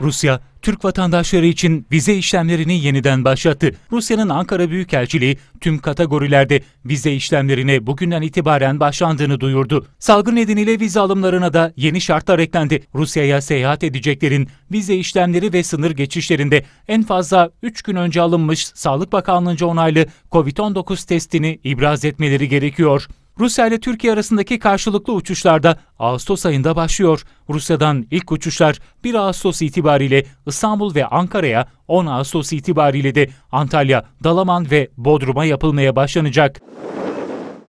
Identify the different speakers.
Speaker 1: Rusya, Türk vatandaşları için vize işlemlerini yeniden başlattı. Rusya'nın Ankara Büyükelçiliği tüm kategorilerde vize işlemlerine bugünden itibaren başlandığını duyurdu. Salgın nedeniyle vize alımlarına da yeni şartlar eklendi. Rusya'ya seyahat edeceklerin vize işlemleri ve sınır geçişlerinde en fazla 3 gün önce alınmış Sağlık Bakanlığı'nca onaylı COVID-19 testini ibraz etmeleri gerekiyor. Rusya ile Türkiye arasındaki karşılıklı uçuşlar da Ağustos ayında başlıyor. Rusya'dan ilk uçuşlar 1 Ağustos itibariyle İstanbul ve Ankara'ya, 10 Ağustos itibariyle de Antalya, Dalaman ve Bodrum'a yapılmaya başlanacak.